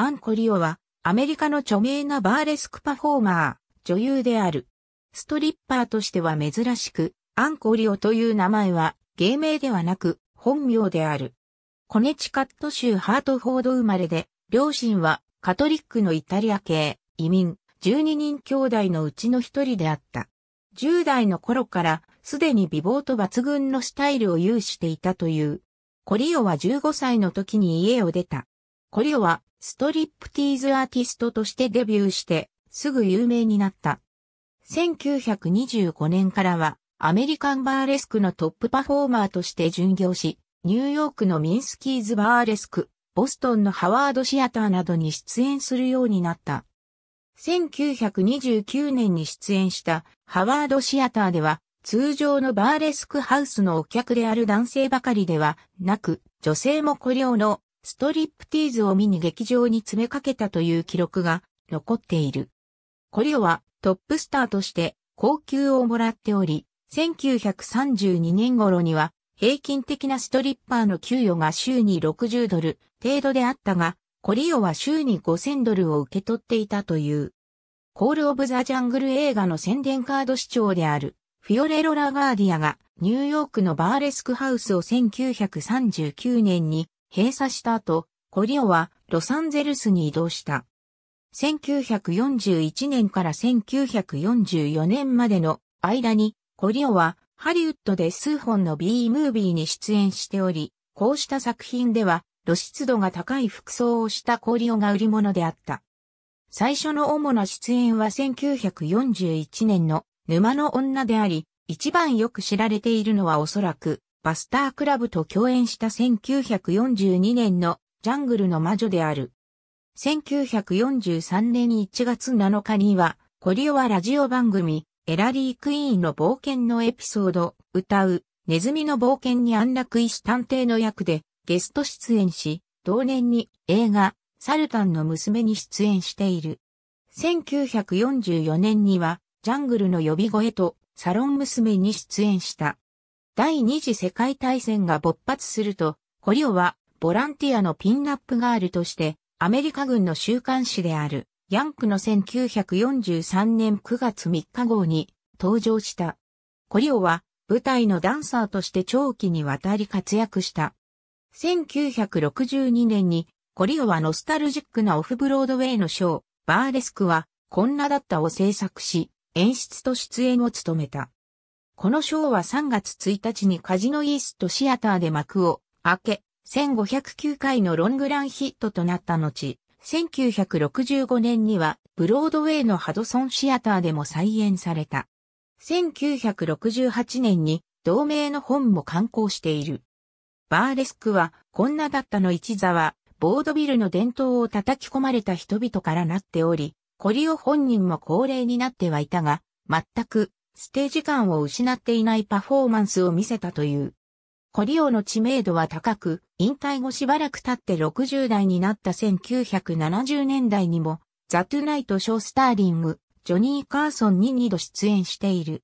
アンコリオは、アメリカの著名なバーレスクパフォーマー、女優である。ストリッパーとしては珍しく、アンコリオという名前は、芸名ではなく、本名である。コネチカット州ハートフォード生まれで、両親は、カトリックのイタリア系、移民、12人兄弟のうちの一人であった。10代の頃から、すでに美貌と抜群のスタイルを有していたという。コリオは15歳の時に家を出た。コリオはストリップティーズアーティストとしてデビューして、すぐ有名になった。1925年からは、アメリカンバーレスクのトップパフォーマーとして巡業し、ニューヨークのミンスキーズバーレスク、ボストンのハワードシアターなどに出演するようになった。1929年に出演したハワードシアターでは、通常のバーレスクハウスのお客である男性ばかりではなく、女性もコリオのストリップティーズを見に劇場に詰めかけたという記録が残っている。コリオはトップスターとして高級をもらっており、1932年頃には平均的なストリッパーの給与が週に60ドル程度であったが、コリオは週に5000ドルを受け取っていたという。コール・オブ・ザ・ジャングル映画の宣伝カード市長であるフィオレロ・ラガーディアがニューヨークのバーレスクハウスを1939年に閉鎖した後、コリオはロサンゼルスに移動した。1941年から1944年までの間に、コリオはハリウッドで数本の B ムービーに出演しており、こうした作品では露出度が高い服装をしたコリオが売り物であった。最初の主な出演は1941年の沼の女であり、一番よく知られているのはおそらくバスタークラブと共演した1942年のジャングルの魔女である。1943年1月7日には、コリオはラジオ番組、エラリークイーンの冒険のエピソード、歌う、ネズミの冒険に安楽医師探偵の役でゲスト出演し、同年に映画、サルタンの娘に出演している。1944年には、ジャングルの呼び声と、サロン娘に出演した。第二次世界大戦が勃発すると、コリオはボランティアのピンナップガールとして、アメリカ軍の週刊誌である、ヤンクの1943年9月3日号に登場した。コリオは舞台のダンサーとして長期にわたり活躍した。1962年にコリオはノスタルジックなオフブロードウェイのショー、バーレスクはこんなだったを制作し、演出と出演を務めた。このショーは3月1日にカジノイーストシアターで幕を開け、1509回のロングランヒットとなった後、1965年にはブロードウェイのハドソンシアターでも再演された。1968年に同名の本も刊行している。バーレスクは、こんなだったの一座は、ボードビルの伝統を叩き込まれた人々からなっており、コリオ本人も高齢になってはいたが、全くステージ感を失っていないパフォーマンスを見せたという。コリオの知名度は高く、引退後しばらく経って60代になった1970年代にも、ザ・トゥナイト・ショー・スターリング、ジョニー・カーソンに2度出演している。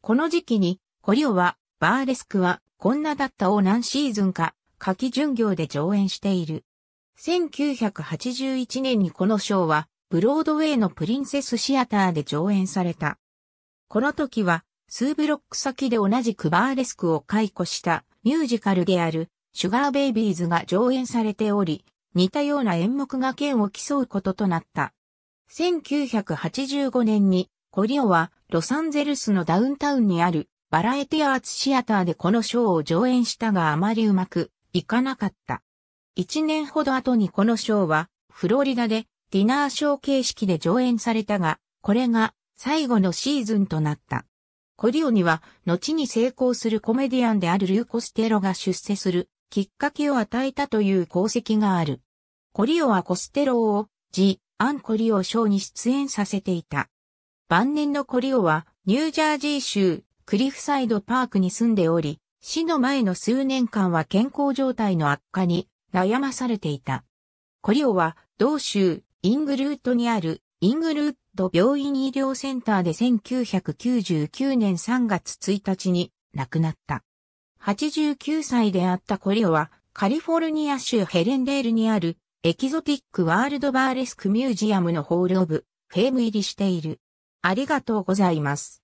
この時期に、コリオは、バーレスクは、こんなだったを何シーズンか、夏季巡業で上演している。1981年にこのショーは、ブロードウェイのプリンセスシアターで上演された。この時は、数ブロック先で同じくバーレスクを解雇したミュージカルであるシュガーベイビーズが上演されており、似たような演目が剣を競うこととなった。1985年にコリオはロサンゼルスのダウンタウンにあるバラエティアーツシアターでこのショーを上演したがあまりうまくいかなかった。一年ほど後にこのショーはフロリダでディナーショー形式で上演されたが、これが最後のシーズンとなった。コリオには、後に成功するコメディアンであるルーコステロが出世するきっかけを与えたという功績がある。コリオはコステロを、ジ・アン・コリオ賞に出演させていた。晩年のコリオは、ニュージャージー州、クリフサイドパークに住んでおり、死の前の数年間は健康状態の悪化に悩まされていた。コリオは、同州、イングルートにあるイングルッド病院医療センターで1999年3月1日に亡くなった。89歳であったコリオはカリフォルニア州ヘレンデールにあるエキゾティックワールドバーレスクミュージアムのホールオブフェーム入りしている。ありがとうございます。